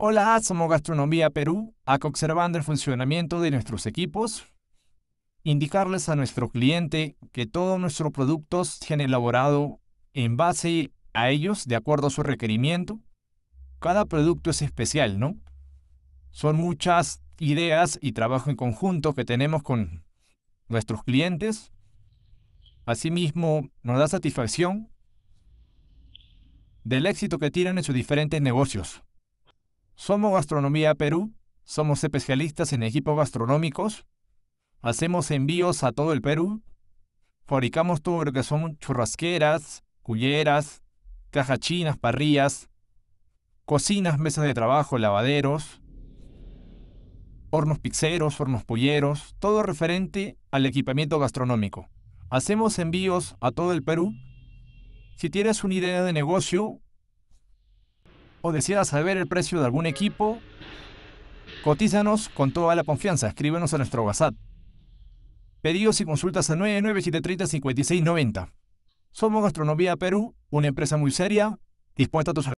Hola, somos Gastronomía Perú, acá observando el funcionamiento de nuestros equipos, indicarles a nuestro cliente que todos nuestros productos se han elaborado en base a ellos, de acuerdo a su requerimiento. Cada producto es especial, ¿no? Son muchas ideas y trabajo en conjunto que tenemos con nuestros clientes. Asimismo, nos da satisfacción del éxito que tienen en sus diferentes negocios. Somos Gastronomía Perú, somos especialistas en equipos gastronómicos, hacemos envíos a todo el Perú, fabricamos todo lo que son churrasqueras, culleras, cajas chinas, parrillas, cocinas, mesas de trabajo, lavaderos, hornos pizzeros, hornos polleros, todo referente al equipamiento gastronómico. Hacemos envíos a todo el Perú. Si tienes una idea de negocio o deseas saber el precio de algún equipo, cotízanos con toda la confianza. Escríbenos a nuestro WhatsApp. Pedidos y consultas a 99730-5690. Somos Gastronomía Perú, una empresa muy seria, dispuesta a tus